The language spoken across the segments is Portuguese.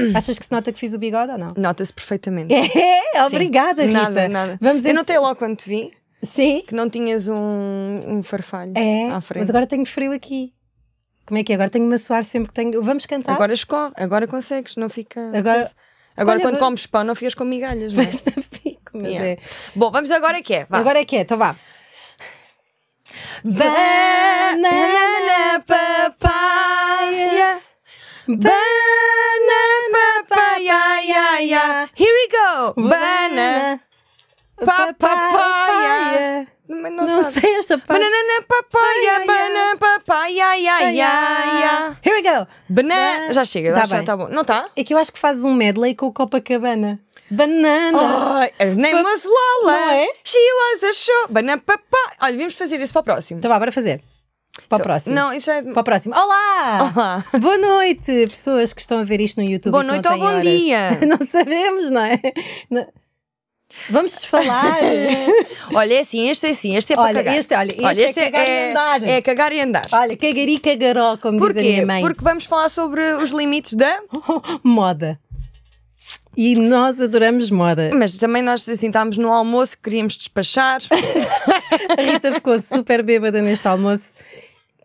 Achas que se nota que fiz o bigode ou não? Nota-se perfeitamente. É, obrigada, Rita. Nada, nada. Vamos Eu notei logo quando te vi. Sim. Que não tinhas um, um farfalho é, à frente. Mas agora tenho frio aqui. Como é que é? Agora tenho-me a suar sempre que tenho. Vamos cantar? Agora escorre, agora consegues, não fica. Agora, agora quando vou... comes pão, não ficas com migalhas, não é? Mas não fico, mas yeah. é. Bom, vamos agora que é. Vá. Agora é que é, então vá. Banana papaya. Banana papaya. Here we go. Banana. papaya. não, não sei esta parte. Banana, papaya, banana, papaya, ya, ya, ya. Here we go. Banana. Já chega, tá, já, tá bom. Não está? É que eu acho que fazes um medley com o Copacabana. Banana. Oh, her name was Lola. Não é? She was a show. Banana, papaya. Olha, vamos fazer isso para o próximo. Então vá, bora fazer. Para a então, próximo. Não, isso é... Para próximo. Olá! Olá! Boa noite, pessoas que estão a ver isto no YouTube. Boa noite ou bom horas. dia! não sabemos, não é? Não... Vamos falar. olha, é assim, este é assim, este é olha, para cagar. Este, olha, este, olha, este é, é, cagar é, e andar. É cagar e andar. Olha, cagar e cagaró, como Porquê? diz a minha mãe. Porque vamos falar sobre os limites da... moda e nós adoramos moda. Mas também nós assim, estávamos no almoço, queríamos despachar. a Rita ficou super bêbada neste almoço.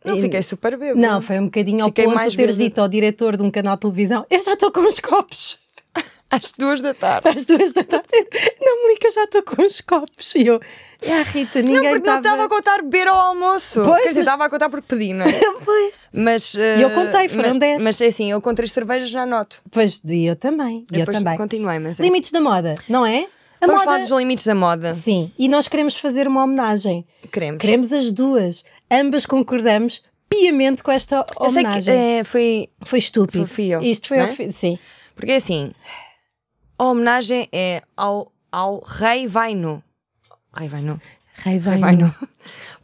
Não, fiquei super bêbada. Não, foi um bocadinho ao ponto de teres bêbada. dito ao diretor de um canal de televisão: Eu já estou com os copos. Às duas da tarde. Às duas da tarde. Não me liga, já estou com os copos. E eu, é ah, a Rita, ninguém Não, porque tava... não estava a contar beber ao almoço. Pois, Quer estava mas... a contar porque pedi, não é? pois. Mas, uh, eu contei, eh, foram mas, 10. Mas é assim, eu com três cervejas já noto. Pois, e eu também. Eu também. continuei, mas é. Limites da moda, não é? A Vamos moda... falar dos limites da moda. Sim, e nós queremos fazer uma homenagem. Queremos. Queremos as duas. Ambas concordamos piamente com esta homenagem. Eu sei que, é, foi... Foi estúpido. Foi fio, Isto foi... É? Fi... Sim. Porque é assim, a homenagem é ao, ao Rei Vainu. Ai, Rei Vainu. Rei Vainu.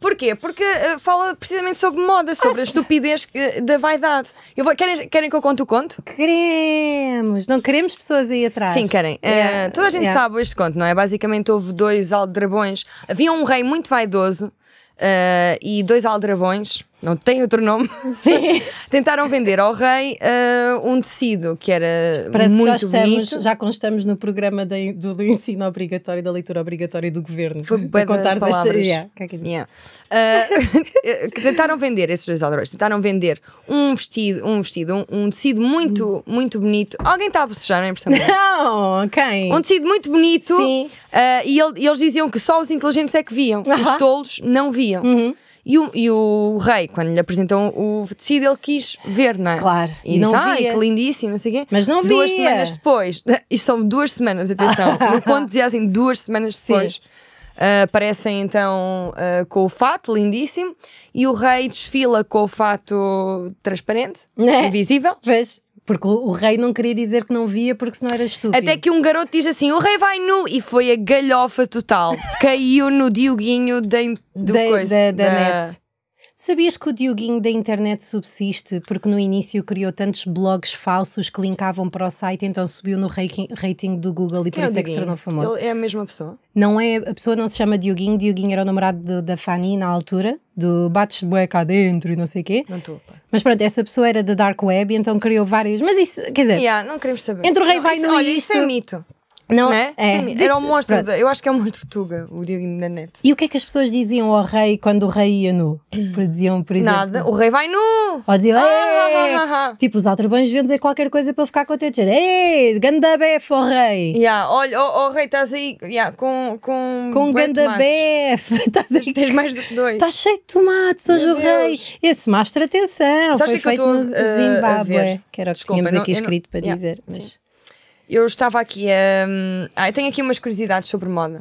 Porquê? Porque uh, fala precisamente sobre moda, ah, sobre ah, a estupidez uh, da vaidade. Eu vou, querem, querem que eu conte o conto? Queremos, não queremos pessoas aí atrás. Sim, querem. Eh, yeah. toda a gente yeah. sabe este conto, não é? Basicamente houve dois aldrabões. Havia um rei muito vaidoso e dois aldrabões não tem outro nome. Tentaram vender ao rei uh, um tecido que era Parece muito que já estamos, bonito. Já constamos no programa de, do, do, ensino obrigatório, da leitura obrigatória do governo. Foi para contar esta. Yeah, Uh, tentaram vender, esses dois autores, tentaram vender um vestido, um vestido, um, um tecido muito, muito bonito. Alguém está a bocejar, não é impressionante? Não, quem? Um tecido muito bonito. Sim. Uh, e, ele, e, eles diziam que só os inteligentes é que viam, uh -huh. os tolos não viam. Uhum. E o, e o, rei, quando lhe apresentou o tecido, ele quis ver, não é? Claro. E, não disse, via. que lindíssimo, não sei o quê. Mas não duas via. Duas semanas depois, isto são duas semanas, atenção, no ponto dizia assim, duas semanas depois. Sim aparecem ah, então uh, com o fato lindíssimo e o rei desfila com o fato transparente, é. invisível. Vês? Porque o, rei não queria dizer que não via, porque senão era estúpido. Até que um garoto diz assim: o rei vai nu! E foi a galhofa total. Caiu no Dioguinho de, do da, coisa, da, da net. Sabias que o Dioguinho da internet subsiste porque no início criou tantos blogs falsos que linkavam para o site, então subiu no rating do Google e por é isso é que se tornou famoso? Ele é a mesma pessoa? Não é, a pessoa não se chama Dioguinho, Dioguinho era o namorado do, da Fanny na altura, do bates de cá dentro e não sei o quê. Não estou. Mas pronto, essa pessoa era da dark web e então criou vários, mas isso, quer dizer... Yeah, não queremos saber. Entre o rei não, vai isso, no olha, isto... É isto é mito. Não, né? é. Sim, era um monstro, Pronto. eu acho que é um monstro Tuga, o Diogo da net. E o que é que as pessoas diziam ao rei quando o rei ia nu? Diziam, por exemplo, Nada, o rei vai nu! Ou diziam, ah, ah, ah, tipo, os altrabães vêm dizer qualquer coisa para ficar contente. Ei, ganda bef, o rei! Yeah, olha, o, rei, estás aí yeah, com. Com, com ganda bef! Estás aí. Tens mais do que dois. Estás cheio de tomates sou o rei! Esse mastro, atenção! Sabes foi que é feito eu estou no a, Zimbábue, que era o que Desculpa, tínhamos não, aqui escrito não, para yeah, dizer. Mas... Eu estava aqui a. Ah, eu tenho aqui umas curiosidades sobre moda.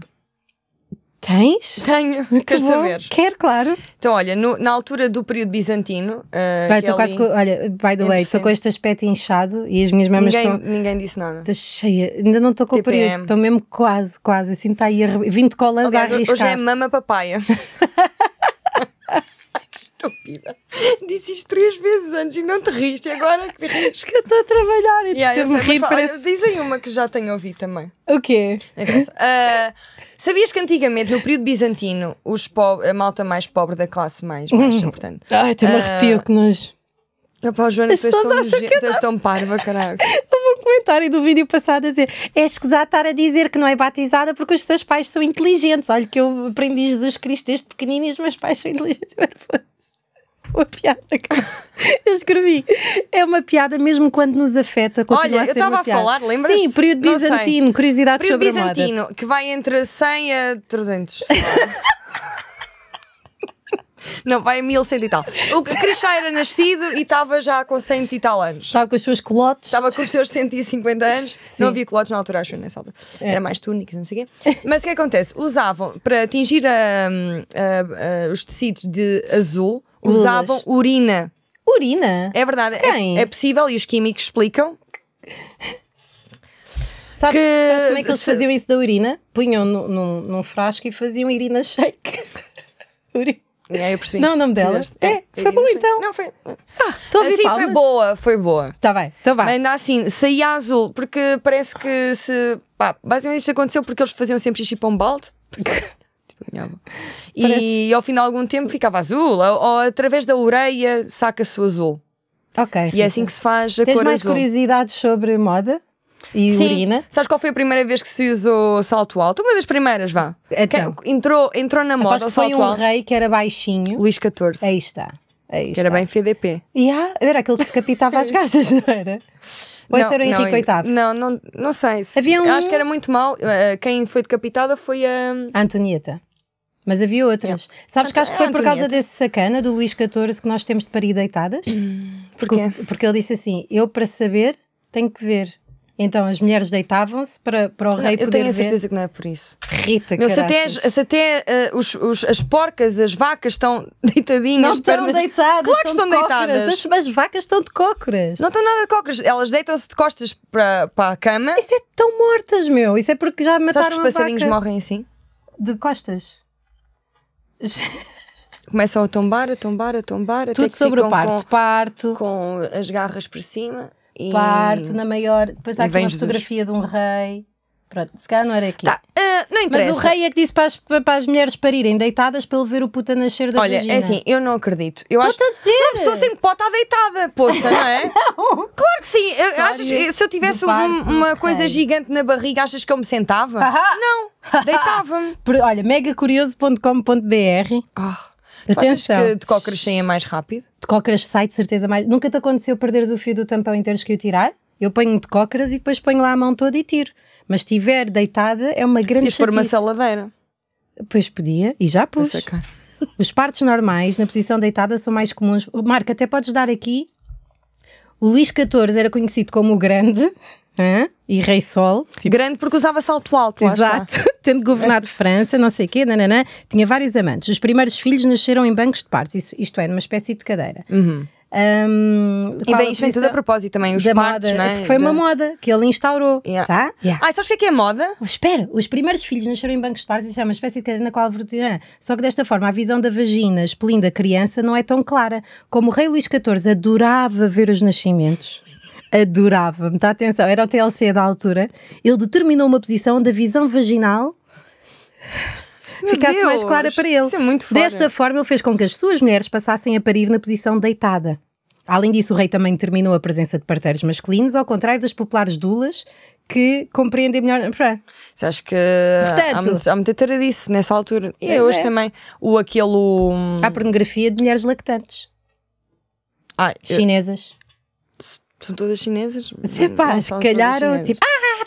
Tens? Tenho, queres saber? Quero, claro. Então, olha, no, na altura do período bizantino. Uh, Vai, estou é quase. Com, olha, by the way, estou com este aspecto inchado e as minhas mamas ninguém, estão. Ninguém disse nada. Estou cheia, ainda não estou com TPM. o tipo, período, estou é- mesmo quase, quase. Assim está aí a, 20 colas Aliás, a arriscar. Hoje é mama papaya. estúpida. Disse isto três vezes antes e não te riste. Agora que rires. que eu estou a trabalhar e yeah, eu rir parece... dizem uma que já tenho ouvido também. O quê? Uh, sabias que antigamente, no período bizantino, os a malta mais pobre da classe mais baixa, uhum. portanto... Ai, tem um uh, ah, arrepio que nós... Epá, Joana, As tu és tão, nojenta, tu és tão parva, caralho. Houve um comentário do vídeo passado a dizer: é escusar estar a dizer que não é batizada porque os seus pais são inteligentes. Olha, que eu aprendi Jesus Cristo desde pequenino e os meus pais são inteligentes. Uma piada, cara. Eu escrevi. É uma piada mesmo quando nos afeta. Olha, eu estava a falar, lembra-se? Sim, período bizantino, curiosidade período sobre bizantino, a moda. Período bizantino, que vai entre 100 a 300. Não, vai a 1100 e tal. O que Cris já era nascido e estava já com 100 e tal anos. Estava com os seus colotes. Estava com os seus 150 anos. Sim. Não havia colotes na altura, acho, nessa altura. É. Era mais túnicas, não sei o quê. Mas o que acontece? Usavam, para atingir a, ah, a, ah, a, ah, os tecidos de azul, usavam Lulas. urina. Urina? É verdade. É quem? É, é possível e os químicos explicam. Sabes, que... sabes como é que eles faziam isso da urina? Punham no, no, num frasco e faziam urina shake. urina. É, eu percebi. Não, o nome delas. É, é, foi bom então. Não, foi. Ah, a assim palmas. foi boa, foi boa. Tá bem, então vai. Ainda assim, saí azul, porque parece que se. Pá, basicamente isto aconteceu porque eles faziam sempre xixi para um balde. Porque. Tipo, e, ao fim de algum tempo ficava azul, ou, ou através da ureia saca-se o azul. Ok. E é assim que se faz a Tens cor mais azul. curiosidades sobre moda? e Sim. urina. Sabes qual foi a primeira vez que se usou salto alto? Uma das primeiras, vá. Então. Que, entrou, entrou na moda o salto foi um alto. rei que era baixinho. Luís XIV. Aí está. Aí que está. era bem FDP. Yeah, era aquele que decapitava as é gajas, não era? Ou não, esse era o Henrique VIII? Não, não, não sei. havia um... Acho que era muito mal. Eh, quem foi decapitada foi a... a Antonieta. Mas havia outras. Sabes que acho que foi por causa desse sacana do Luís XIV que nós temos de parir deitadas? Hum, porque, porque ele disse assim: eu para saber tenho que ver. Então as mulheres deitavam-se para, para o rei não, poder Eu tenho a certeza ver. que não é por isso. Rita, Meu, se até, se até uh, os, os, as porcas, as vacas estão deitadinhas. Não estão pernas... deitadas. Claro que estão, estão deitadas. As, as vacas estão de cócoras. Não estão nada de cócoras. Elas deitam-se de costas para, para a cama. Isso é tão mortas, meu. Isso é porque já mataram Sabes que os passarinhos morrem assim? De costas. Começam a tombar, a tombar, a tombar. Tudo sobre o parto. Com, parto. Com as garras para cima. E... Parto na maior. Depois há aqui uma fotografia de um rei. Pronto, se calhar não era aqui. Tá. Uh, não interessa. Mas o rei é que disse para as, para as mulheres parirem deitadas para ele ver o puta nascer da Olha, é vagina. é assim, eu não acredito. Eu acho a dizer. Uma pessoa sempre pode estar deitada, poça, não é? não. Claro que sim. Achas, se eu tivesse um, uma coisa rei. gigante na barriga, achas que eu me sentava? não, deitava-me. Olha, megacurioso.com.br. Oh. Ah. Atenção. achas que de cócoras saia mais rápido? De cócoras sai de certeza mais. Nunca te aconteceu perderes o fio do tampão e teres que o tirar? Eu ponho de cócoras e depois ponho lá a mão toda e tiro. Mas se estiver deitada, é uma grande Podias chatice. pôr uma saladeira. Pois podia, e já pus. É, Os partos normais, na posição deitada, são mais comuns. Marco, até podes dar aqui o Luís XIV era conhecido como o Grande hã? e Rei Sol. Tipo... Grande porque usava salto alto, Exato. Tendo governado França, não sei o quê, nananã. Tinha vários amantes. Os primeiros filhos nasceram em bancos de partes, isto é, numa espécie de cadeira. Uhum. Um, e bem, isto vem tudo a propósito também, os partos, moda, né? foi de... uma moda que ele instaurou, yeah. tá? Yeah. Ah, sabes o que é que é moda? Oh, espera, os primeiros filhos nasceram em bancos de partos e é uma espécie de na qual Só que desta forma, a visão da vagina expelindo a criança não é tão clara. Como o rei Luís XIV adorava ver os nascimentos adorava, me dá atenção, era o TLC da altura, ele determinou uma posição da visão vaginal ficasse Deus, mais clara para ele. Isso é muito fora. Desta forma, ele fez com que as suas mulheres passassem a parir na posição deitada. Além disso, o rei também terminou a presença de parteiros masculinos, ao contrário das populares dulas, que compreendem melhor. Você acha que Portanto, há, muita há disso nessa altura. E hoje é. também o aquilo. Hum, há pornografia de mulheres lactantes. Ah, chinesas. Eu... São todas chinesas? É se pá, calharam tipo. Ah!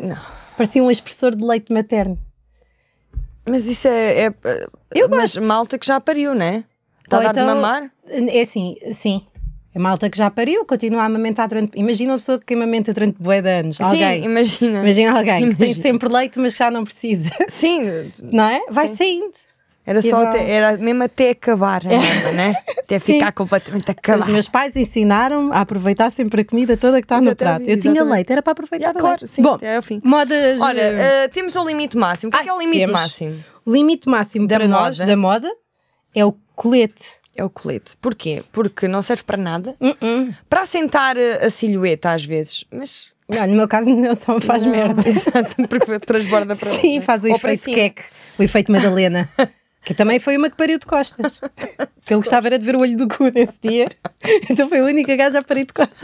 Não. Parecia um expressor de leite materno. Mas isso é. é eu mas gosto. malta que já pariu, né? Está a dar então, de mamar? É assim, sim. É malta que já pariu, continua a amamentar durante. Imagina uma pessoa que amamenta durante boé de anos. Sim, alguém. imagina. Imagina alguém imagina. que tem sempre leite, mas que já não precisa. Sim. não é? Vai sim. saindo. Era só até, era mesmo até acabar, a é. merda, né? até ficar completamente acabado. Os meus pais ensinaram a aproveitar sempre a comida toda que está no prato. Eu tinha exatamente. leite, era para aproveitar. Yeah, claro, sim, Bom, era o fim. Modas. Olha, uh, eh, eh, temos o um limite máximo. O que, ah, é, que é o ah, limite temos. máximo? O limite máximo da para moda. nós, da moda, é o colete. É o colete. Porquê? Porque não serve para nada. Uh -uh. Para assentar eh, a silhueta, às vezes, mas. Não, no meu caso não só faz não. merda. Exato, porque transborda para Sim, né? faz o Ou efeito queque, o efeito Madalena. Que também foi uma que pariu de costas. que ele gostava era de ver o olho do cu nesse dia. Então foi a única gaja a parir de costas.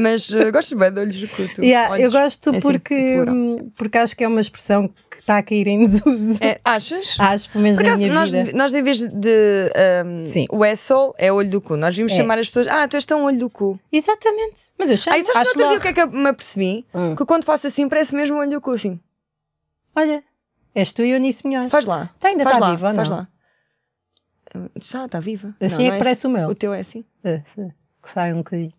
Mas uh, gosto bem de olhos do cu. Tu. Yeah, olhos, eu gosto é assim, porque, assim, porque acho que é uma expressão que está a cair em desuso. É, achas? Acho, pelo menos Por acaso, nós, vida. Nós, em vez de um, Sim. o é é olho do cu. Nós vimos é. chamar as pessoas, ah, tu és tão olho do cu. Exatamente. Mas eu chamo. Ah, exato, outro dia o que é que eu me apercebi? Hum. Que quando faço assim, parece mesmo olho do cu, assim. Olha, És tu e Eunice Milhões. Faz lá. Tá, ainda está viva, não? Faz lá. Já está viva. Assim não, é que é parece o meu. O teu é assim. Uh, uh, que sai um bocadinho.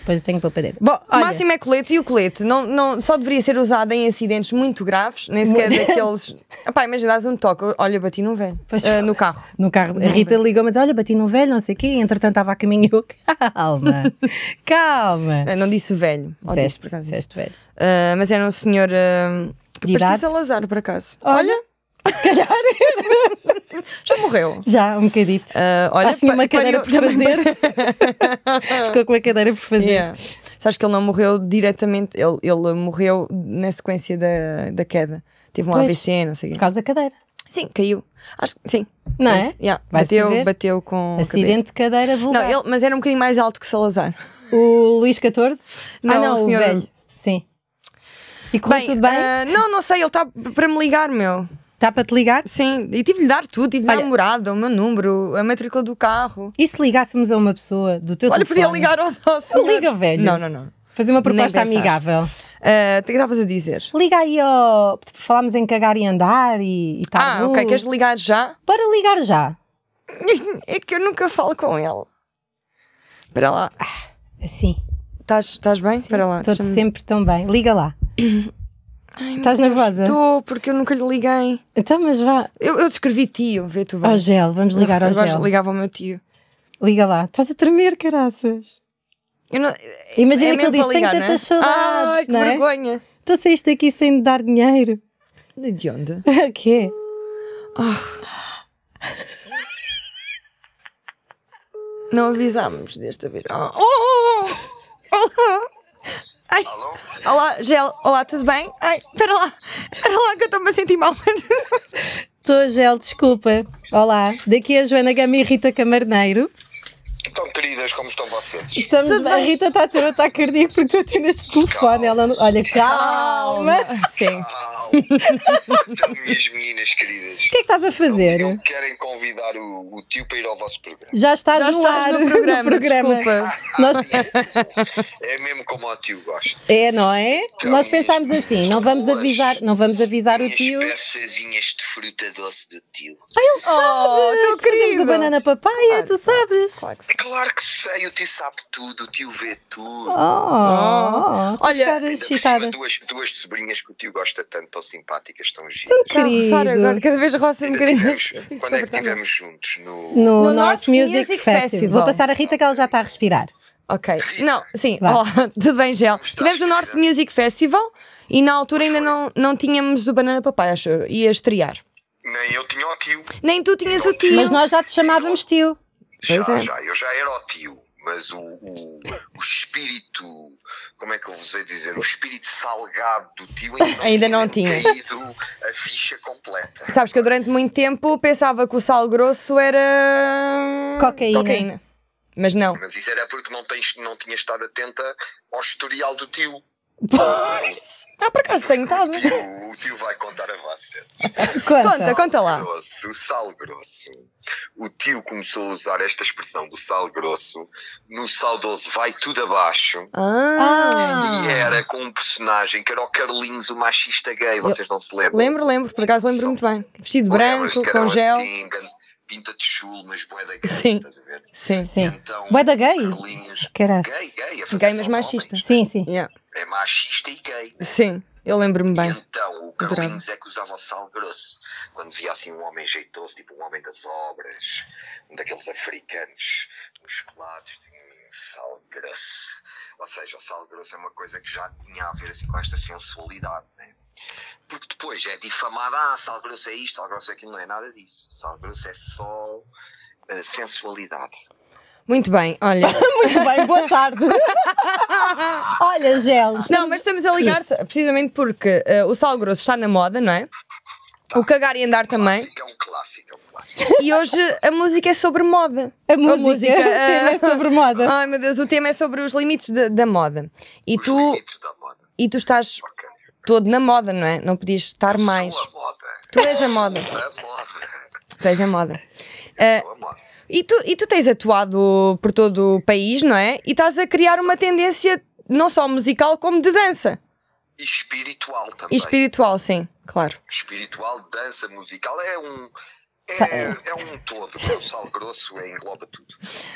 Depois eu tenho para perder. Bom, olha. máximo é colete e o colete não, não, só deveria ser usado em acidentes muito graves, nem sequer daqueles. Epá, imagina, dás um toque, olha, bati num velho. Uh, no carro. No carro. A Rita ligou-me e Olha, bati num velho, não sei o quê. Entretanto, estava a caminho. Calma, calma. não disse velho. Seste, disse, por acaso. Disseste velho. Uh, mas era um senhor. Uh, de Parecia idade. Salazar, por acaso. Olha. Se calhar. Já morreu. Já, um bocadito. Uh, olha, Acho que tinha uma cadeira por fazer. Ficou com uma cadeira por fazer. Yeah. Sabes que ele não morreu diretamente, ele, ele morreu na sequência da, da queda. Teve um pois, AVC, não sei o quê. Por causa da cadeira. Sim, caiu. Acho que sim. Não é? Yeah. Bateu, bateu com. Acidente de cadeira vulgar. Não, ele, mas era um bocadinho mais alto que Salazar. O Luís XIV? Não, ah, não o, senhor... o velho. Sim. E correu bem, tudo bem? Uh, não, não sei, ele está para me ligar, meu. Está para te ligar? Sim, e tive de dar tudo, tive de dar a morada, o meu número, a matrícula do carro. E se ligássemos a uma pessoa do teu Olha, telefone? podia ligar ao nosso. Liga, velho. Não, não, não. Fazer uma proposta amigável. Uh, o é que estavas a dizer? Liga aí ao. Falámos em cagar e andar e, e tal. Ah, ok, queres ligar já? Para ligar já. é que eu nunca falo com ele. Para lá. Ah, assim. Estás bem? Sim, Para lá. Estou sempre tão bem. Liga lá. Estás nervosa? Estou, porque eu nunca lhe liguei. Então, mas vá. Eu, eu descrevi tio, vê tu bem. Ao gel, vamos ligar ao gel. Agora ligava ao meu tio. Liga lá. Estás a tremer, caraças. Não... Imagina é que ele diz: tenho tantas né? saudades. Ai, que é? vergonha. Tu então saíste daqui sem dar dinheiro. De onde? O quê? Oh. Não avisámos desta vez. Ah, oh! oh, oh. Olá! Ai. Alô? Olá, Gel. Olá, tudo bem? Ai, espera lá. Espera lá que eu estou-me a sentir mal. Estou, Gel, desculpa. Olá, daqui é a Joana Gama e Rita Camarneiro tão queridas como estão vocês. Estamos, a Rita está a ter um ataque cardíaco porque tu atendeste o telefone. Ela Olha, calma. calma. Sim. Então, minhas meninas queridas. O que é que estás a fazer? Eu, querem convidar o, o, tio para ir ao vosso programa. Já estás, Já no, estás ar, no programa, no programa. desculpa. Ah, Nós... É, é mesmo como o tio gosta. É, não é? Então, Nós pensámos assim, não vamos avisar, não vamos avisar o tio. Peças de fruta doce do tio. Ah, ele sabe! Oh, tu querido. banana papaya, claro, tu sabes. Claro que sim. Claro que sei, o tio sabe tudo, o tio vê tudo. Oh, oh, oh. Olha, duas, duas sobrinhas que o tio gosta tanto, tão simpáticas, tão giras. Tão então, agora, cada vez roça um bocadinho. Quando é, é que estivemos juntos? No, no, no North, North Music, Music Festival. Festival. Vou passar a Rita que ela já está a respirar. Ok. Rita. Não, sim, Olá, tudo bem, Gel. Tivemos o North Music Festival e na altura ainda não, não tínhamos o Banana Papai, acho eu. Ia estrear. Nem eu tinha o tio. Nem tu tinhas o então, tio. Mas nós já te chamávamos então, tio. Já, é. já. Eu já era o tio, mas o, o, o, espírito, como é que eu vos hei dizer, o espírito salgado do tio ainda não, ainda tinha, não tinha caído a ficha completa. Sabes que eu durante muito tempo pensava que o sal grosso era cocaína. cocaína. Mas não. Mas isso era porque não, tens, não tinha estado atenta ao historial do tio. Pois. Ah, por acaso tenho estado. O tio, vai contar a vocês. Conta, conta, conta lá. Grosso, o sal grosso. O tio começou a usar esta expressão do sal grosso no sal doce vai tudo abaixo. Ah. E era com um personagem que era o Carlinhos, o machista gay. Vocês não se lembram? Lembro, lembro. Por acaso lembro muito bem. Vestido branco, com gel. Assim, pinta de chulo, mas bué da gay, sim. estás a ver? Sim, sim. Então, bué da gay? que Caraca. gay, gay, a gay mas machista. Homens, sim, sim. Yeah. É machista e gay. Né? Sim. Eu lembro-me bem. então, o Carlinhos é que usava o sal grosso. Quando via assim um homem jeitoso, tipo um homem das obras, um daqueles africanos musculados, assim, sal grosso. Ou seja, o sal grosso é uma coisa que já tinha a ver assim, com esta sensualidade, né? Porque depois é difamada, ah, sal grosso é isto, sal grosso é aquilo, não é nada disso. Sal grosso é só uh, sensualidade. Muito bem, olha. Muito bem, boa tarde. olha, gelos Não, mas estamos a ligar-te precisamente porque uh, o sal grosso está na moda, não é? Tá. O cagar e andar também. é um clássico, é um clássico. E hoje a música é sobre moda. A música, a música uh... é eh, sobre moda. Ai meu Deus, o tema é sobre os limites de, da moda. E os tu, limites da moda. E tu estás. Okay todo na moda, não é? Não podias estar eu mais. Sou a moda. Tu és a moda. sou a moda. Tu és a moda. Eu sou ah, a moda. E tu, e tu tens atuado por todo o país, não é? E estás a criar uma tendência não só musical como de dança. E espiritual também. E espiritual, sim, claro. Espiritual, dança musical é um é, é, é, um todo, o sal grosso é, engloba tudo.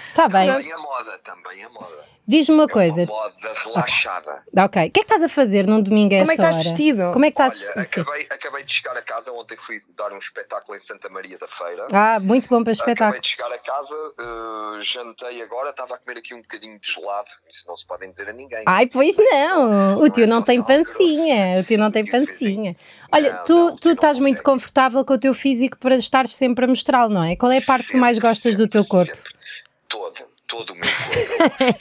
Está bem. Também a moda, também a moda. Diz-me uma é coisa. Uma moda relaxada. Ok. O que é que estás a fazer num domingo a esta Como é que estás hora? vestido? Como é que estás? Olha, assim? acabei, acabei de chegar a casa, ontem fui dar um espetáculo em Santa Maria da Feira. Ah, muito bom para espetáculo. Acabei de chegar a casa, uh, jantei agora, estava a comer aqui um bocadinho de gelado, isso não se podem dizer a ninguém. Ai, pois não, o tio é não tem pancinha, o tio não tem pancinha. Olha, tu, tu estás muito confortável com o teu físico para estares sempre a mostrá-lo, não é? Qual é a parte que mais gostas do teu corpo? Todo todo o meu corpo.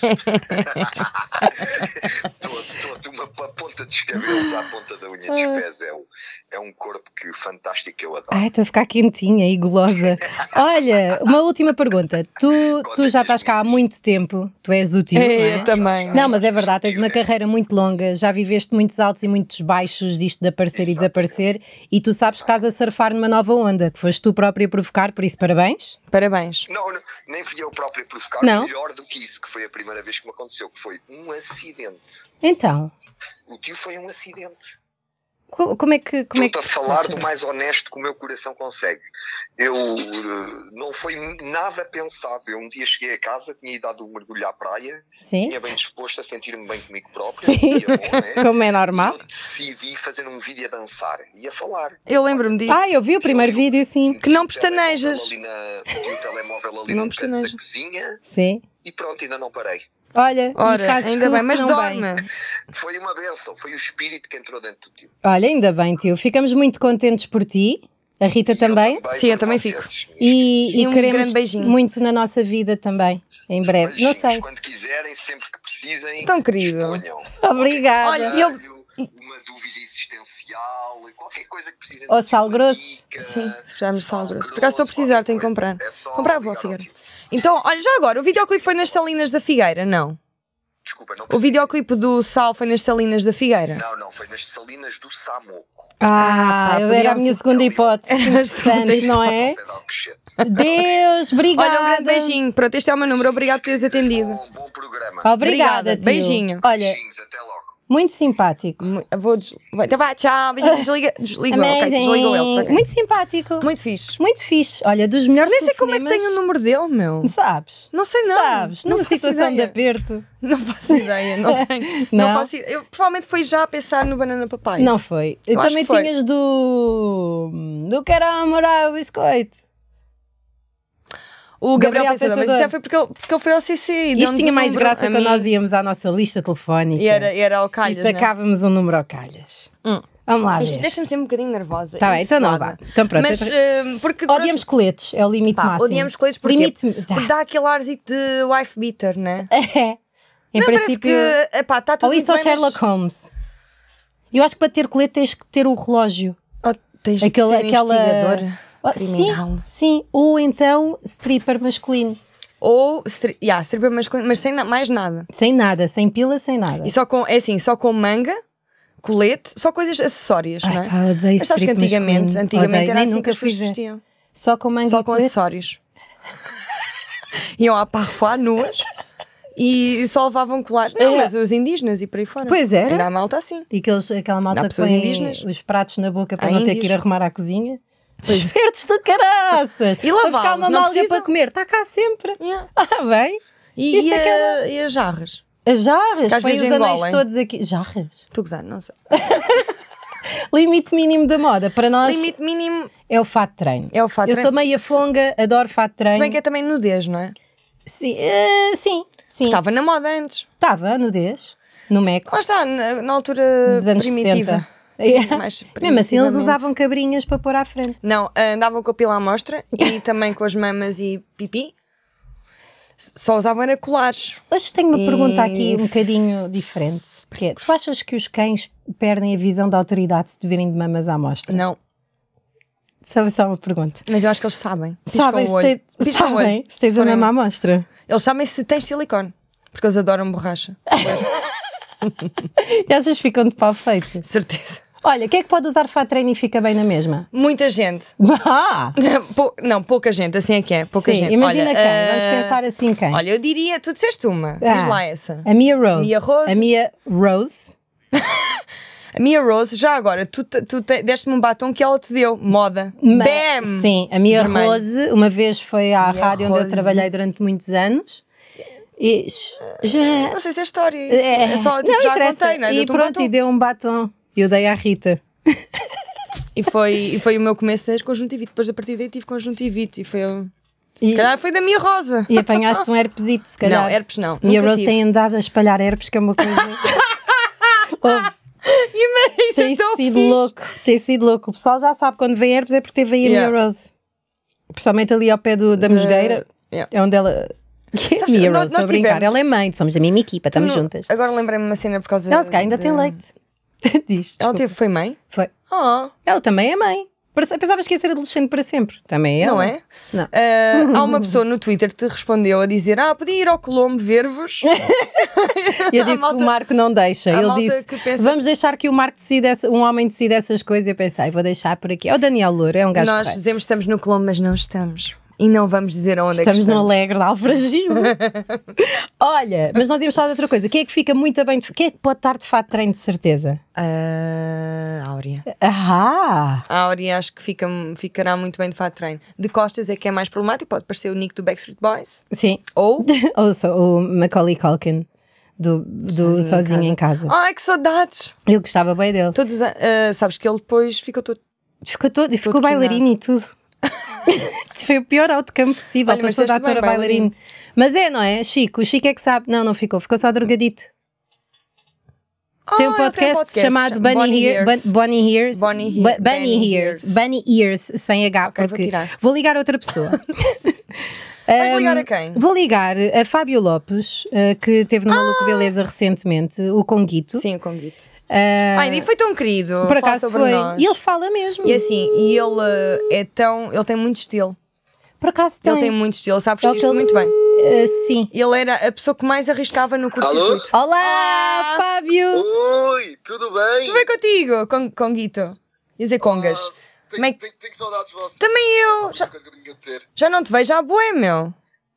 todo, todo, uma ponta dos cabelos à ponta da unha dos ah. pés. É, um, é um corpo que fantástico eu adoro. Ai, estou a ficar quentinha e gulosa. Olha, uma última pergunta. Tu, tu já estás cá há muito tempo, tu és útil. É, não é? Eu também. Não, mas é verdade, tens uma carreira muito longa, já viveste muitos altos e muitos baixos disto de aparecer Exatamente. e desaparecer, e tu sabes que estás a surfar numa nova onda, que foste tu própria a provocar, por isso parabéns parabéns. Não, não nem fui eu próprio por não? melhor do que isso, que foi a primeira vez que me aconteceu, que foi um acidente. Então? O tio foi um acidente. Como é que. Como Estou é que... a falar do mais honesto que o meu coração consegue. Eu eh, não foi nada pensado. Eu um dia cheguei a casa, tinha ido um mergulho à praia, Sim. tinha bem disposto a sentir-me bem comigo próprio. Sim. bom, né? Como é normal. Eu decidi fazer um vídeo a dançar e a falar. Eu lembro-me disso. Ah, eu vi o primeiro eu, vídeo, sim. Que não pestanejas. Ali na, um telemóvel ali não no cozinha. Sim. E pronto, ainda não parei. Olha, Ora, ainda bem, mas dorme. Bem. Foi uma benção, foi o espírito que entrou dentro do tio. Olha, ainda bem, tio. Ficamos muito contentes por ti. A Rita também? também? Sim, eu também fico. E, e um queremos muito na nossa vida também, em breve. Não sei. Quando quiserem, sempre que precisem. Tão querido. Disponham. Obrigada. Olha, eu, canavial, qualquer coisa que precisem. Ou tipo sal grosso. Sim, se de sal grosso. Por acaso estou a precisar, tenho que comprar. É comprar, vou à Figueira. Então, olha, já agora, o videoclipe foi nas Salinas da Figueira, não? Desculpa, não O videoclipe do Sal foi nas Salinas da Figueira? Não, não, foi nas Salinas do Samoco. Ah, ah era a minha segunda hipótese. Era a não é? Deus, obrigada. Olha, um grande beijinho. Pronto, este é o meu número. Obrigado por teres atendido. Um bom programa. Obrigada, obrigada Beijinho. Olha. Beijinhos, até logo. Muito simpático. Vou des... Vai, Então vá, tchau, beijinho, desliga. Desliga, ok, desliga ele. Muito simpático. Muito fixe. Muito fixe. Olha, dos melhores Nem sei como é que tem tenho o número dele, meu. Sabes? Não sei, não. Sabes? Não Numa faço situação de aperto. Não faço ideia, não tenho. Não? Não? faço ideia. Eu provavelmente foi já a pensar no Banana Papai. Não foi. Eu também foi. tinhas do. do quero namorar o biscoito o Gabriel, Gabriel Pensador, Pensador. Mas isso foi porque ele, porque ele foi ao CC. E Isto tinha um mais graça quando nós íamos à nossa lista telefónica. E era, era ao calhas. E né? sacávamos né? um número ao calhas. Hum. Vamos lá. Isto deixa-me ser um bocadinho nervosa. Tá bem, então não, vá. Então pronto. Mas, então- eh, porque Odiamos coletes, é o limite tá, máximo. Odiamos coletes porque, limite... porque tá. dá aquele arzito de wife beater, né? É. Em não, princípio. Que, epá, tá tudo ou isso ao Sherlock mas... Holmes. Eu acho que para ter colete tens que ter o relógio. Oh, tens aquela, de ser aquela... Ah, Criminal. Sim, sim. Ou então stripper masculino. Ou stri yeah, stripper masculino, mas sem na mais nada. Sem nada, sem pila, sem nada. E só com, é assim, só com manga, colete, só coisas acessórias, Ai, não é? Pá, odeio mas sabes que antigamente, antigamente era Nem assim que as pessoas vestiam. Só com manga Só com colete? acessórios. Iam a parrofar nuas. E só levavam colares. Não, é. mas os indígenas e por aí fora. Pois é. Ainda a malta assim. E aqueles, aquela malta com que põe indígenas. os pratos na boca para Há não ter que ir arrumar à cozinha. Pois verdes do caraças! E lá buscar uma malzinha para comer, está cá sempre. Yeah. Ah, bem. E, e, é, é e as jarras? As jarras, que às vezes os engolem. anéis todos aqui. Jarras? Estou a não sei. Limite mínimo da moda, para nós. Limite mínimo. É o fato de treino. É o fato Eu treino. sou meia fonga, adoro fato de treino. Se bem que é também nudez, não é? Sim, uh, sim, sim. Estava na moda antes. Estava, nudez. No Meco. Lá está, na, na altura primitiva. 60. É. mas Mesmo assim, eles usavam cabrinhas para pôr à frente. Não, ah, andavam com a pila à mostra e também com as mamas e pipi. Só usavam era colares. Hoje tenho uma e... pergunta aqui um bocadinho diferente. Porque é, tu achas que os cães perdem a visão da autoridade se te virem de mamas à mostra? Não. Sabe só uma pergunta. Mas eu acho que eles sabem. Piscam sabem, Se, te... sabem, se tens se forem... a mama à mostra. Eles sabem se tens silicone. Porque eles adoram borracha. e achas que ficam de pau feito? Certeza. Olha, quem é que pode usar fato treino e fica bem na mesma? Muita gente. Ah! Pou, não, pouca gente, assim é que é. Pouca Sim, gente. Imagina olha, quem, uh... vamos ah, pensar assim quem. Olha, eu diria, tu disseste uma, ah, diz lá essa. A Mia Rose. Mia Rose. A Mia Rose. A Mia Rose, já agora, tu, tu deste-me um batom que ela te deu, moda. Ma Bam! Sim, a Mia Vermelho. Rose, uma vez foi à Mia rádio Rose. onde eu trabalhei durante muitos anos. E, já... Não sei se é história. Isso. É, só tipo, não já contei, não é? E pronto, um e deu um batom. E eu dei à Rita. e foi, e foi o meu começo de conjuntivite. Depois, a partir daí, tive conjuntivite. E foi. E, se calhar foi da minha rosa. E apanhaste um herpesito, se calhar. Não, herpes não. E a Rose tive. tem andado a espalhar herpes, que é uma coisa. Houve. E isso é tem é tão sido fixe. louco, tem sido louco. O pessoal já sabe quando vem herpes é porque teve aí yeah. a Mia Rose. Principalmente ali ao pé do, da musgueira, de... yeah. é onde ela. Que é Mia Rose, nós, nós a brincar. Tivemos... Ela é mãe, somos da mesma equipa, estamos não... juntas. Agora lembrei-me uma cena por causa. Não, se de... ainda tem leite. Diz. Ela teve, foi mãe? Foi. Oh. Ela também é mãe. Pensavas que ia ser adolescente para sempre. Também é. Não é? Não. Uh, há uma pessoa no Twitter que te respondeu a dizer: Ah, podia ir ao Colombo ver-vos. eu disse que o Marco não deixa. Ele disse: pensa... Vamos deixar que o Marco decida, um homem decida essas coisas. Eu pensei: Vou deixar por aqui. É o Daniel Loura, é um gajo. Nós correto. dizemos que estamos no Colombo, mas não estamos. E não vamos dizer onde estamos é que estamos. no Alegre de Alfragil. Olha, mas nós íamos falar de outra coisa. Quem é que fica muito bem? De... Quem é que pode estar de fato treino de certeza? Uh, Áurea. Ah! A Áurea acho que fica, ficará muito bem de fato treino. De costas é que é mais problemático. Pode parecer o Nick do Backstreet Boys. Sim. Ou? Ou so, o Macaulay Culkin do, do sozinho, sozinho em, casa. em, casa. Ai, que saudades! Eu gostava bem dele. Todos, uh, sabes que ele depois ficou todo. Ficou todo, ficou, ficou bailarino e tudo. Foi o pior outcome possível para ser atora bailarina. Mas é, não é? Chico, o Chico é que sabe. Não, não ficou, ficou só drogadito. Oh, tem, um podcast, um podcast chamado Bunny, Bunny Hears. Hears. Bunny Hears. Bunny, ears Bunny, Bunny Bunny Ears, sem H, okay, porque vou, vou ligar a outra pessoa. Vais ligar a quem? Vou ligar a Fábio Lopes, uh, que teve no ah! Maluco Beleza recentemente, o Conguito. Sim, o Conguito. Uh, Ai, e foi tão querido. Por acaso foi. Nós. E ele fala mesmo. E assim, e ele eh, é tão. Ele tem muito estilo. Por acaso tem. Ele tem muito estilo, sabe vestir-se muito bem. Uh, sim. Ele era a pessoa que mais arriscava no curso. Alô? Olá, Olá, Fábio! Oi, tudo bem? Tudo bem contigo, Conguito? Ia dizer Congas. Olá. Tenho, é tenho, tenho saudades vossas. Também eu. Já, já não te vejo à boé, meu.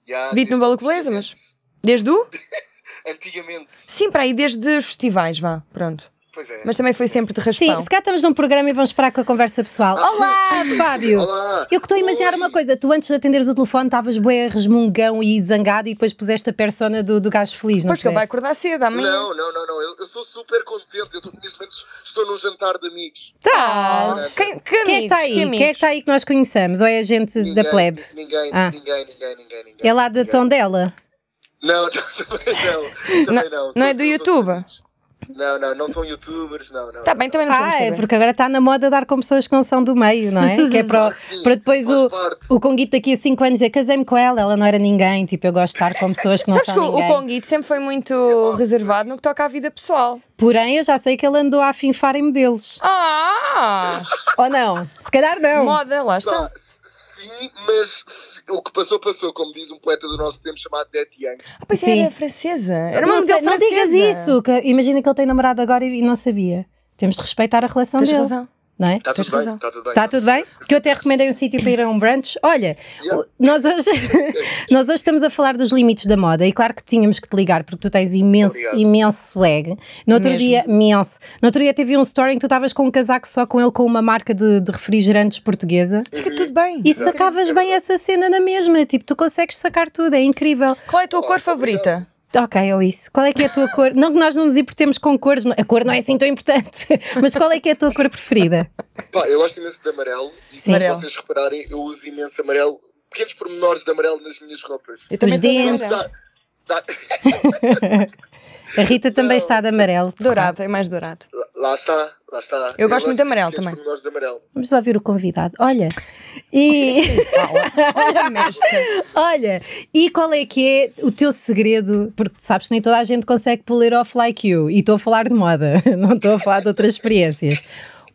Yeah, Vi-te no Balcolesa, mas. Desde o? Antigamente. Sim, para aí, desde os festivais, vá. Pronto. Pois é. Mas também foi sempre de raspão. Sim, se cá estamos num programa e vamos esperar com a conversa pessoal. Ah, Olá, Fábio! Olá! Eu que estou a imaginar uma coisa, tu antes de atenderes o telefone estavas bem resmungão e zangado e depois puseste a persona do, do gajo feliz, não Pois que ele vai acordar cedo amanhã. Não, não, não, não. Eu, eu sou super contente. Eu neste momento estou num jantar de amigos. Tá! Ah, quem, que Quem é que está aí? Que Quem é que está aí que nós conhecemos? Ou é a gente ninguém, da plebe? Ninguém, ah. ninguém, ninguém, ninguém, ninguém. É lá de ninguém. Tondela? Não, também não. Também não, não. Não, é do YouTube? Amigos. Não, não, não são youtubers, não, não. Tá bem, também não Ah, é porque agora está na moda dar com pessoas que não são do meio, não é? Que é para, Sim, para depois o, o Conguito daqui a 5 anos dizer casei-me com ela, ela não era ninguém, tipo, eu gosto de estar com pessoas que não Sabes são que o, ninguém. o Conguito sempre foi muito reservado no que toca à vida pessoal. Porém, eu já sei que ele andou a afinfar em modelos. Ah! Ou não? Se calhar não. Moda, lá está. Sim, mas o que passou, passou, como diz um poeta do nosso tempo chamado Det Young. Ah, pois é, Sim. era francesa. Era uma não, francesa. não digas isso. Que, imagina que ele tem namorado agora e, e não sabia. Temos de respeitar a relação Tens dele. razão não é? Está tudo, bem, tá tudo bem. Está tudo bem? Porque eu até recomendei um sítio para ir a um brunch. Olha, yeah. nós, hoje, nós hoje estamos a falar dos limites da moda e claro que tínhamos que te ligar porque tu tens imenso, Obrigado. imenso swag. No outro Mesmo. dia, imenso. No outro dia teve um story em que tu estavas com um casaco só com ele com uma marca de, de refrigerantes portuguesa. Fica tudo uhum. bem. E sacavas é bem essa cena na mesma. Tipo, tu consegues sacar tudo, é incrível. Qual é a tua oh, cor favorita? Obrigado. Ok, é isso. Qual é que é a tua cor? não que nós não nos importemos com cores, a cor não é assim tão importante, mas qual é que é a tua cor preferida? Pá, eu gosto imenso de amarelo e Sim. se amarelo. vocês repararem, eu uso imenso amarelo, pequenos pormenores de amarelo nas minhas roupas. Eu também Os Dá, dá... A Rita também não. está de amarelo. Dourado, é mais dourado. Lá, está, lá está. Eu, Eu gosto muito de amarelo também. De amarelo. Vamos ouvir o convidado. Olha, e. Olha, mestre. Olha, e qual é que é o teu segredo? Porque sabes que nem toda a gente consegue pulir off like you. E estou a falar de moda, não estou a falar de outras experiências.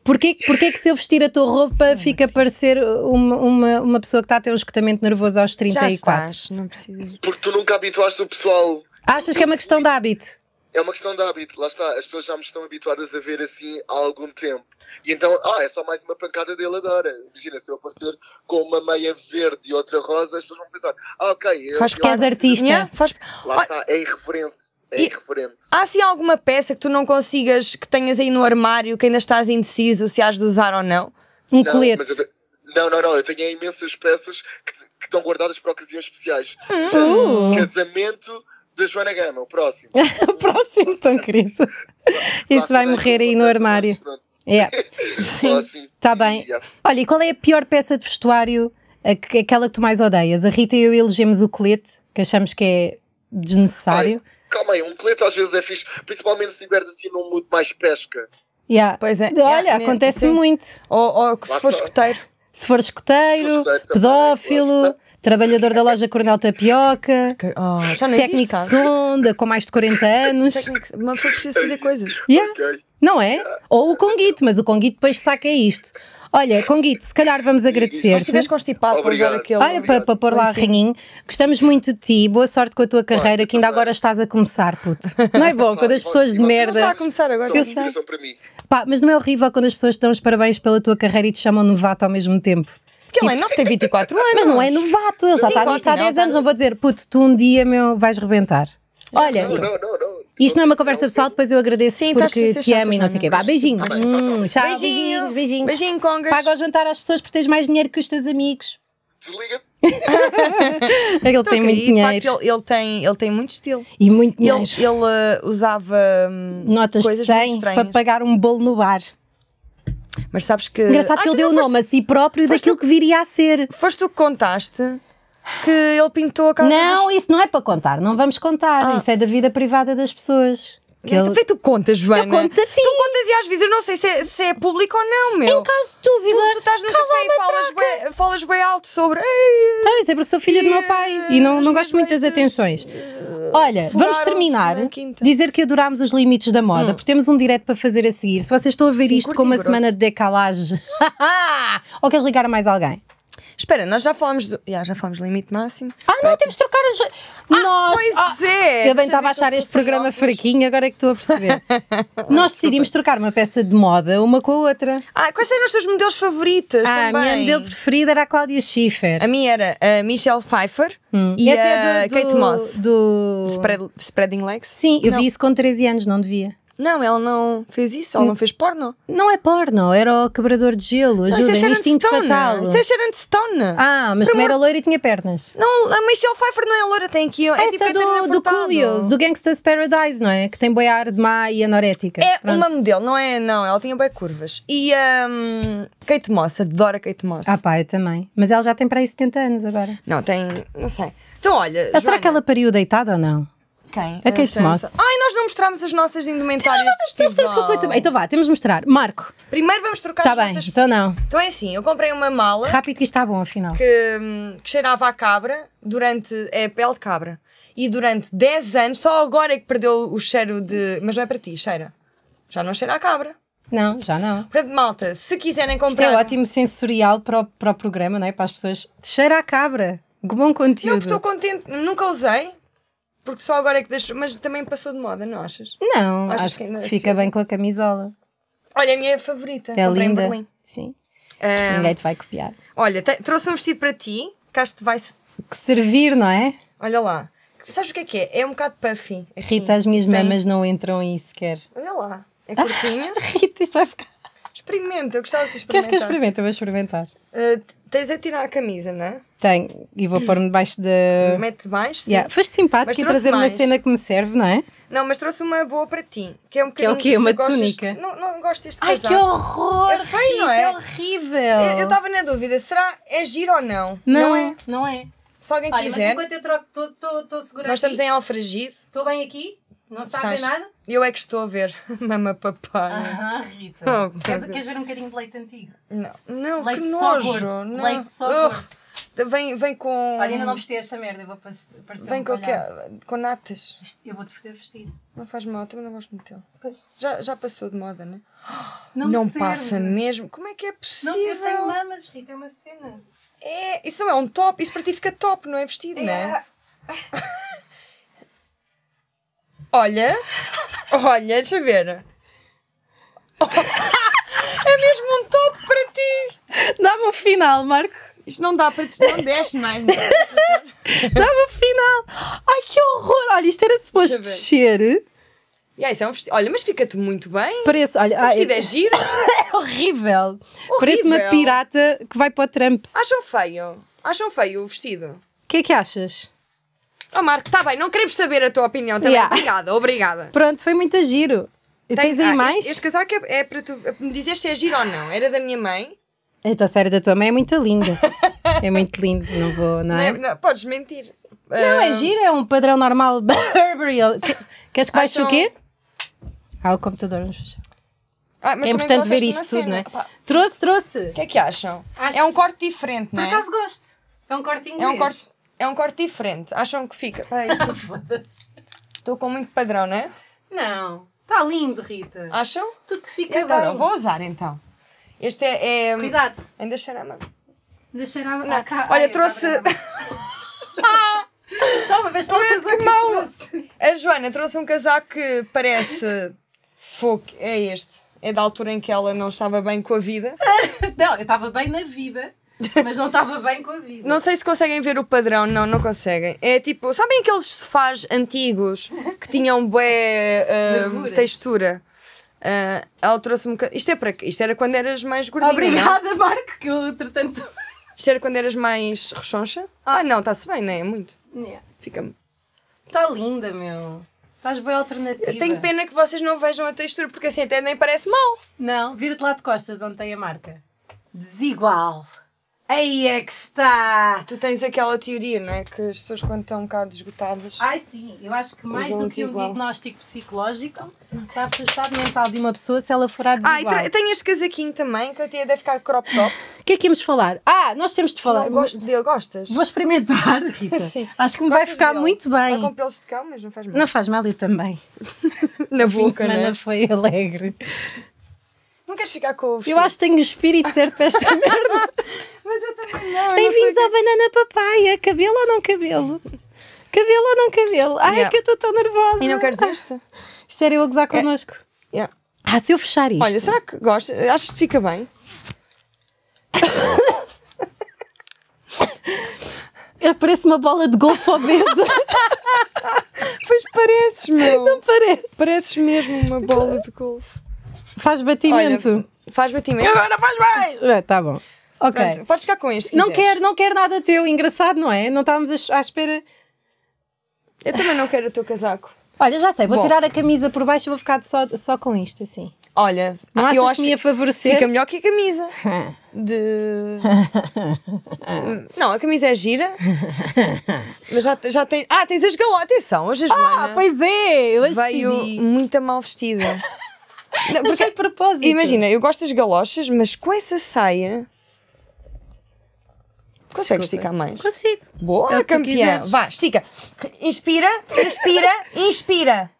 Porquê, porquê que se eu vestir a tua roupa fica a parecer uma, uma, uma pessoa que está a ter um escutamento nervoso aos 34? Já estás, não precisas. Porque tu nunca habituaste o pessoal. Achas que é uma questão de hábito? é uma questão de hábito, lá está, as pessoas já me estão habituadas a ver assim há algum tempo. E então, ah, é só mais uma pancada dele agora. Imagina, se eu aparecer com uma meia verde e outra rosa, as pessoas vão pensar, ah, ok. Faz porque és artista. Yeah, faz... Lá está, é irreverente. É irreverente. Há assim alguma peça que tu não consigas, que tenhas aí no armário, que ainda estás indeciso se has de usar ou não? Um não, colete. Eu, não, não, não, eu tenho imensas peças que, que estão guardadas para ocasiões especiais. Uhum. Casamento, da Joana Gama, o próximo. o próximo, tão querido. Isso vai é morrer aí no armário. É. Sim, está assim, bem. Olha, e qual é a pior peça de vestuário, aquela que tu mais odeias? A Rita e eu elegemos o colete, que achamos que é desnecessário. Ai, calma aí, um colete às vezes é fixe, principalmente se tiveres assim num mood mais pesca. Yeah. Pois é. Olha, yeah, né, acontece nem, tipo, muito. Ou, ou se, for se for escoteiro. Se for escoteiro, pedófilo, trabalhador da loja Coronel Tapioca, oh, já técnico de sonda, com mais de 40 anos. Mas foi preciso fazer coisas. Yeah. Okay. Não é? Yeah. Ou o Conguito, mas o Conguito depois saca isto. Olha, Conguito, se calhar vamos agradecer. Se estiveres constipado para usar aquele. Olha, para, para pôr lá a rinhinho. Gostamos muito de ti, boa sorte com a tua carreira, que ainda agora estás a começar, puto. Não é bom, quando as pessoas de merda. está a começar agora, eu sei. Pá, mas não é horrível quando as pessoas te dão os parabéns pela tua carreira e te chamam novato ao mesmo tempo. Porque ele é novo, tem 24 anos. Mas não é novato, ele já tá está nisto há 10 tá anos. Não vou dizer, puto, tu um dia meu, vais rebentar. Olha, não, não, não, isto não é uma conversa pessoal, depois eu agradeço Sim, tá porque te amo e não sei o quê. Vá, beijinhos. Hum, tchau, beijinhos, beijinhos. Beijinho, congas. Paga o jantar às pessoas porque tens mais dinheiro que os teus amigos. Desliga-te. ele então, tem muito dinheiro. facto, ele, ele, tem, ele tem muito estilo. E muito dinheiro. Ele, ele uh, usava hum, notas coisas de 100 para pagar um bolo no bar. Mas sabes que. Engraçado que ah, ele deu o nome a si próprio daquilo tu... que viria a ser. Foste tu que contaste que ele pintou a casa. Não, dos... isso não é para contar, não vamos contar. Ah. Isso é da vida privada das pessoas. Que Tu contas, Joana. Eu conto a ti. Tu contas e às vezes eu não sei se é, se é público ou não, meu. Em caso de dúvida. Tu, tu estás no café e falas bem, falas bem alto sobre. Não, mas é porque sou filha e, do meu pai e eh, não, não gosto muito das atenções. Eh, Olha, vamos terminar. Dizer que adorámos os limites da moda, hum. porque temos um direto para fazer a seguir. Se vocês estão a ver Sim, isto com uma grosso. semana de decalagem, ou queres ligar a mais alguém? Espera, nós já falamos do. Yeah, já falamos do limite máximo. Ah, não, temos de trocar as. Ah, nós... Pois ah, é! Eu bem estava a achar este programa óculos. fraquinho, agora é que estou a perceber. nós decidimos trocar uma peça de moda uma com a outra. Ah, quais eram os teus modelos favoritos Ah, também? a minha modelo preferida era a Cláudia Schiffer. A minha era a Michelle Pfeiffer hum. e Essa é a é do, Kate Moss. Do. Spreading Legs? Sim, eu não. vi isso com 13 anos, não devia. Não, ela não fez isso, ela não fez porno. Não é porno, era o quebrador de gelo, ajuda, isso é instinto fatal. Isso é Sharon Stone. Ah, mas também era loira e tinha pernas. Não, a Michelle Pfeiffer não é loira, tem aqui... É Essa tipo do, do Coolios, do Gangsta's Paradise, não é? Que tem boia ar de má e anorética. É Pronto. uma modelo, não é? Não, ela tinha bem curvas. E um, Kate Moss, adoro a Kate Moss. Ah pá, eu também. Mas ela já tem para aí 70 anos agora. Não, tem... não sei. Então olha, ah, Será que ela pariu deitada ou não? quem? É a quem se mostra? Ai, nós não mostramos as nossas indumentárias. Não, não, estamos completamente. Então vá, temos de mostrar. Marco. Primeiro vamos trocar tá as bem, nossas... então não. Então é assim, eu comprei uma mala. Rápido que isto está bom, afinal. Que, hum, que cheirava a cabra durante. É pele de cabra. E durante 10 anos, só agora é que perdeu o cheiro de. Mas não é para ti, cheira. Já não cheira a cabra. Não, já não. Portanto, malta, se quiserem comprar. Isto é ótimo sensorial para o, para o programa, não é? Para as pessoas. Cheira a cabra. Bom conteúdo. Não, porque estou contente. Nunca usei. Porque só agora é que deixou. Mas também passou de moda, não achas? Não, achas acho que, ainda que fica bem com a camisola. Olha, a minha é favorita. É linda. Em Sim. Um, Ninguém te vai copiar. Olha, te, trouxe um vestido para ti, que acho que vai. Que servir, não é? Olha lá. Sabes o que é que é? É um bocado puffy. Aqui. É Rita, assim, as minhas mamas não entram aí sequer. Olha lá. É curtinho. Rita, isto vai ficar. Experimenta, eu gostava de experimentar. Queres que eu experimente? Eu vou experimentar. Uh, tens a é tirar a camisa, não é? Tenho, e vou pôr-me debaixo da. Eh, mete baixo, sim. Yeah. Foste simpático e trazer mais. uma cena que me serve, não é? Não, mas trouxe uma boa para ti, que é um bocadinho. Que é o quê? Uma túnica? Não, não gosto deste Ai, que horror! É feio, não é? É horrível! Eu estava na dúvida, será é giro ou não? Não, não é? Não é. Se alguém Olha, quiser. Mas enquanto eu troco, estou segurando. Nós aqui. estamos em alfragide. Estou bem aqui? Não está a ver nada? Eu é que estou a ver. Mama papai. Ah, Rita. Oh, queres, queres, ver um bocadinho de leite antigo? Não, não leite que nojo. Só não. Leite só gordo Vem, vem com. Olha, ainda não vesti esta merda, eu vou parecer Vem um com, quê com natas. eu vou-te foder vestido. Não faz mal, também não gosto muito dele. Já, já passou de moda, né? não Não serve. passa mesmo. Como é que é possível? Não, eu tenho mamas, Rita, é uma cena. É, isso não é um top, isso para ti fica top, não é vestido, é. não é? Olha, olha, deixa ver. Oh, é mesmo um top para ti. Dá-me um final, Marco. Isto não dá para ti, não desce mais. Dá-me um final. Ai que horror! Olha, isto era suposto descer. Yeah, isso é um vesti... Olha, mas fica-te muito bem. Parece, olha, o vestido ah, é... giro. é horrível. horrível. Parece uma pirata que vai para o Trumps. Acham feio? Acham feio o vestido? O que é que achas? Ó oh, Marco, está bem, não queremos saber a tua opinião também. Yeah. Obrigada, obrigada. Pronto, foi muito giro. Tem, Tens aí ah, mais? Este, este casaco é, é para tu me dizer se é giro ou não. Era da minha mãe. Então, a série da tua mãe é muito linda. é muito lindo, não vou, não é? Não, não, podes mentir. Não, é ah, giro, é um padrão normal. Burberry. Queres que baixe Acham... o quê? Ah, o computador, vamos fechar. Ah, é importante ver isto tudo, não é? Opa. Trouxe, trouxe. O que é que acham? É Acho... É um corte diferente, não é? Por acaso gosto. É um corte inglês. É um corte... É um corte diferente. Acham que fica. Tipo, Foda-se. Estou com muito padrão, não é? Não. Está lindo, Rita. Acham? Tudo fica então, bem. Vou usar então. Este é. é... Cuidado. Ainda cheirava. Ainda cheirava. Ah, cá. Olha, Ai, trouxe. Toma, vês lá o que não. A Joana trouxe um casaco que parece. Fogo. É este. É da altura em que ela não estava bem com a vida. não, eu estava bem na vida. Mas não estava bem com a vida. Não sei se conseguem ver o padrão, não, não conseguem. É tipo, sabem aqueles sofás antigos que tinham bué uh, textura? Uh, ela trouxe um bocado. Isto, é para... Isto era quando eras mais gordinha. É? Obrigada, não? Marco, que eu entretanto. Isto era quando eras mais rechoncha? Ah, ah não, está-se bem, não é? é muito. Yeah. Fica-me. Está linda, meu. Estás bem alternativa. Eu tenho pena que vocês não vejam a textura, porque assim até nem parece mal. Não, vira-te lá de costas onde tem a marca. Desigual. Aí é que está! Tu tens aquela teoria, não é? Que as pessoas, quando estão um bocado esgotadas. Ai, sim, eu acho que mais do que um igual. diagnóstico psicológico, sabes o estado mental de uma pessoa se ela for à desigual. Ai, tenho este casaquinho também, que a Tia deve ficar crop top. O que é que íamos falar? Ah, nós temos de falar. Eu gosto dele, gostas? Vou experimentar, Rita. Sim. Acho que me vai ficar dele? muito bem. Está com pelos de cão, mas não faz mal. Não faz mal, eu também. Na boca, né? foi alegre. Não queres ficar com o Eu acho que tenho o espírito certo para esta merda. Bem-vindos ao é. Banana Papaya. Cabelo ou não cabelo? Cabelo ou não cabelo? Ai, yeah. que eu estou tão nervosa. E não queres isto? Isto era eu a gozar é. connosco. Yeah. Ah, se eu fechar isto. Olha, será que gostas? Achas que fica bem? Parece uma bola de golfo obesa. pois pareces, meu. Não parece. Pareces mesmo uma bola de golfo. Faz batimento. Olha, faz batimento. Agora faz mais! É, tá bom. Ok. Pronto, podes ficar com isto. Não quero, não quero nada teu. Engraçado, não é? Não estávamos à espera. Eu também não quero o teu casaco. Olha, já sei, vou Bom. tirar a camisa por baixo e vou ficar só, só com isto, assim. Olha, não achas eu acho que me ia favorecer? Fica melhor que a camisa. De. não, a camisa é gira. Mas já, já tem. Ah, tens as galotas. Atenção, hoje as Ah, pois é! eu veio decidi. muito mal vestida. Não, porque, de propósito. Imagina, eu gosto das galochas, mas com essa saia Consegue esticar mais? Consigo. Boa, é campeã. Vá, estica. Inspira, inspira, inspira.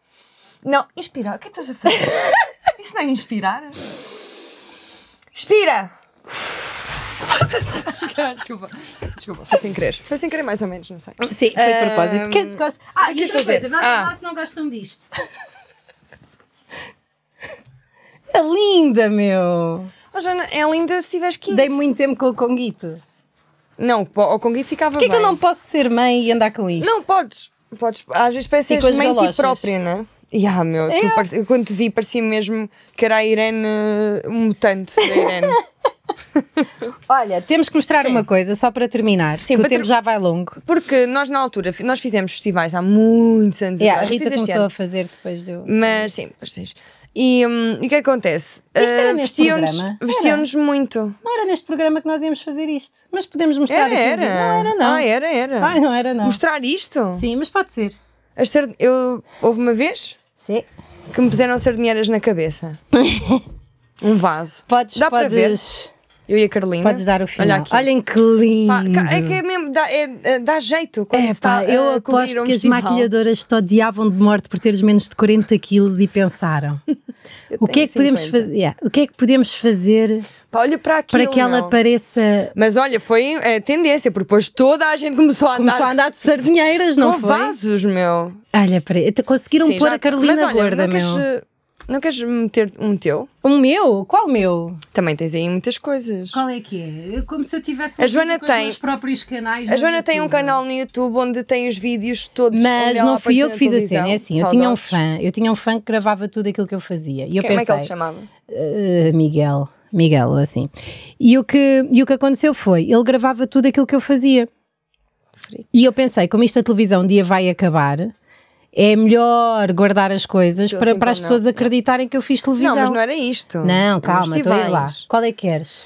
Não, inspira. O que é estás a fazer? Isso não é inspirar? Inspira. Ah, desculpa, desculpa, foi sem querer. Foi sem querer, mais ou menos, não sei. Sim, foi de propósito. Quem gosta? Ah, ah e outra fazer? coisa, vá ah. se não gostam disto. É linda, meu! Oh, Joana, é linda se tiveres 15. Dei muito tempo com o Conguito. Não, ao conguinho ficava Porquê bem. que eu não posso ser mãe e andar com isso? Não, podes. podes às vezes pareces mãe de ti própria, não é? Yeah, meu, tu é. pareci, quando te vi parecia mesmo que era a Irene, mutante da Irene. Olha, temos que mostrar Sim. uma coisa só para terminar, Sim, para o ter... tempo já vai longo. Porque nós na altura, nós fizemos festivais há muitos anos yeah, atrás. A Rita começou a fazer depois eu. Mas sim, pois, Hum, e o é que acontece? Isto era uh, neste Vestiam-nos programa? vestiam muito. Não era neste programa que nós íamos fazer isto. Mas podemos mostrar Era, aqui. era. Não era, não. Ah, era, era. Ai, não era, não. Mostrar isto? Sim, mas pode ser. a ser eu, houve uma vez Sim. que me puseram sardinheiras na cabeça. Um vaso. Podes, Dá para ver? Eu e a Carolina. Podes dar o final. Olha aqui. Olhem que lindo. Pá, é que é mesmo, dá, é, é dá jeito quando é, pá, Eu aposto um que festival. as maquilhadoras te odiavam de morte por teres menos de 40 quilos e pensaram. o que é que podemos fazer? Yeah. O que é que podemos fazer pá, olha para, aquilo, para que ela não. pareça. Mas olha, foi é, tendência, porque depois toda a gente começou a andar. Começou a andar de sardinheiras, não Com foi? vasos, meu. Olha, para... conseguiram Sim, pôr já... a Carolina Mas, olha, gorda, meu. Não queres meter um teu? Um meu? Qual meu? Também tens aí muitas coisas. Qual é que é? é como se eu tivesse a Joana tem os próprios canais. A Joana tem um canal no YouTube onde tem os vídeos todos. Mas não fui eu que fiz a assim, cena, é assim. Eu tinha um fã, eu tinha um fã que gravava tudo aquilo que eu fazia. E eu como pensei, é que ele se chamava? Uh, Miguel, Miguel, assim. E o que e o que aconteceu foi, ele gravava tudo aquilo que eu fazia. E eu pensei, como isto a televisão um dia vai acabar, é melhor guardar as coisas para, para as pessoas não. acreditarem que eu fiz televisão. Não, mas não era isto. Não, calma, estou aí lá. Qual é que queres?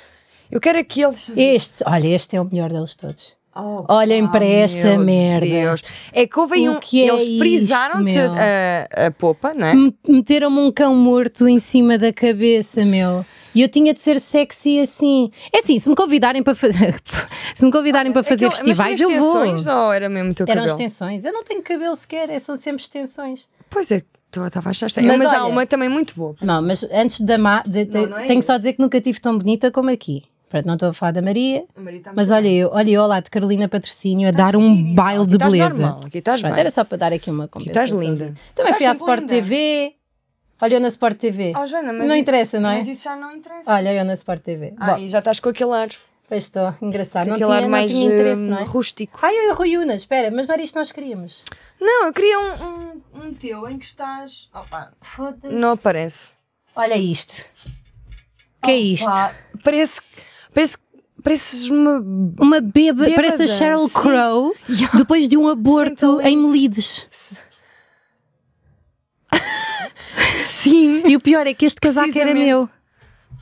Eu quero aqueles. Este, olha, este é o melhor deles todos. Oh, Olha, empresta oh, merda. Deus. É que houve um. Que é eles frisaram-te a, a popa, não é? Meteram-me um cão morto em cima da cabeça, meu. E eu tinha de ser sexy assim. É assim, se me convidarem para fazer, se me convidarem ah, para fazer festivais, eu vou. Eram ou era mesmo teu Eram cabelo? Eram extensões. Eu não tenho cabelo sequer, é, são sempre extensões. Pois é, estava a achar Mas, mas há uma também muito boa. Não, mas antes da má, de, de, não, não é tenho isso. só dizer que nunca tive tão bonita como aqui. Pronto, não estou a falar da Maria. mas olha eu, olha eu lá de Carolina Patrocínio a tá dar um baile de beleza. Normal, aqui estás Pronto, Era só para dar aqui uma compensação. Estás linda. Também fui à Sport linda. TV. Olha eu na Sport TV. Oh, Joana, não e, interessa, não é? Mas isso já não interessa. Olha eu na Sport TV. Ah, Bom, e já estás com aquele ar. Pois estou, engraçado. Com não aquele tinha, ar mais não tinha interesse, hum, não é? rústico. Ai, eu e Rui Una, espera, mas não era isto que nós queríamos. Não, eu queria um, um, um teu em que estás. Opa, foda-se. Não aparece. Olha isto. Que é isto? Parece que Parece Pareces uma. Uma beba, bêbada. Parece a Sheryl Crow yeah. depois de um aborto em Melides. Sim. E o pior é que este casaco era meu.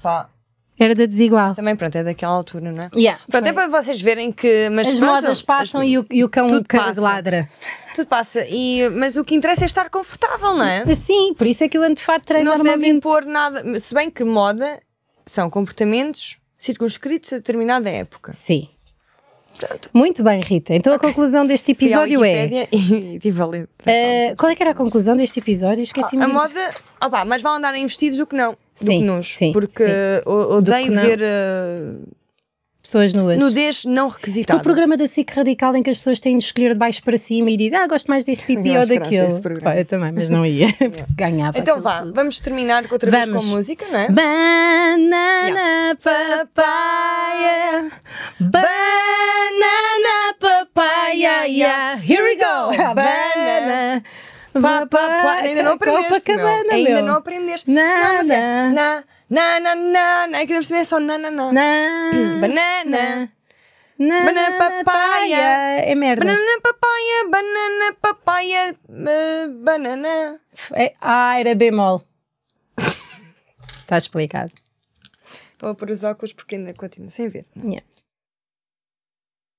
Pá. Era da desigual. Mas também, pronto, é daquela altura, não é? Yeah, pronto, foi. é para vocês verem que. Mas as pronto, modas passam as... e, o, e o cão passa. ladra. Tudo passa. E, mas o que interessa é estar confortável, não é? Sim, por isso é que eu ando de fato treino Não se deve impor nada. Se bem que moda são comportamentos circunscritos a determinada época. Sim. Pronto. Muito bem, Rita. Então a conclusão deste episódio é. E, e valeu. Uh, qual é que era a conclusão deste episódio? Esqueci-me. Oh, a moda. Opa, mas vão andar em vestidos do que não. Sim, do que nos. Sim, porque sim. odeio ver. Uh, Pessoas nuas. Nudez não requisitada. Aquele programa da SIC Radical em que as pessoas têm de escolher de baixo para cima e dizem, ah, gosto mais deste pipi ou daquele. Pá, eu também, mas não ia, porque ganhava. Então vá, tudo. vamos terminar outra vamos. vez com música, não é? Banana papaya, banana papaya, yeah. here we go! banana. Pá, Ainda não aprendeste. Ainda não aprendeste. Não, mas é. Na, na, na, na, na. Que deve ser só na, na, na. na banana. Na, banana papaya. É merda. Banana papaya, banana papaya, eh, banana. a é, ah, era bemol. Está explicado. vou pôr os óculos porque ainda continuo sem ver. É? Yeah.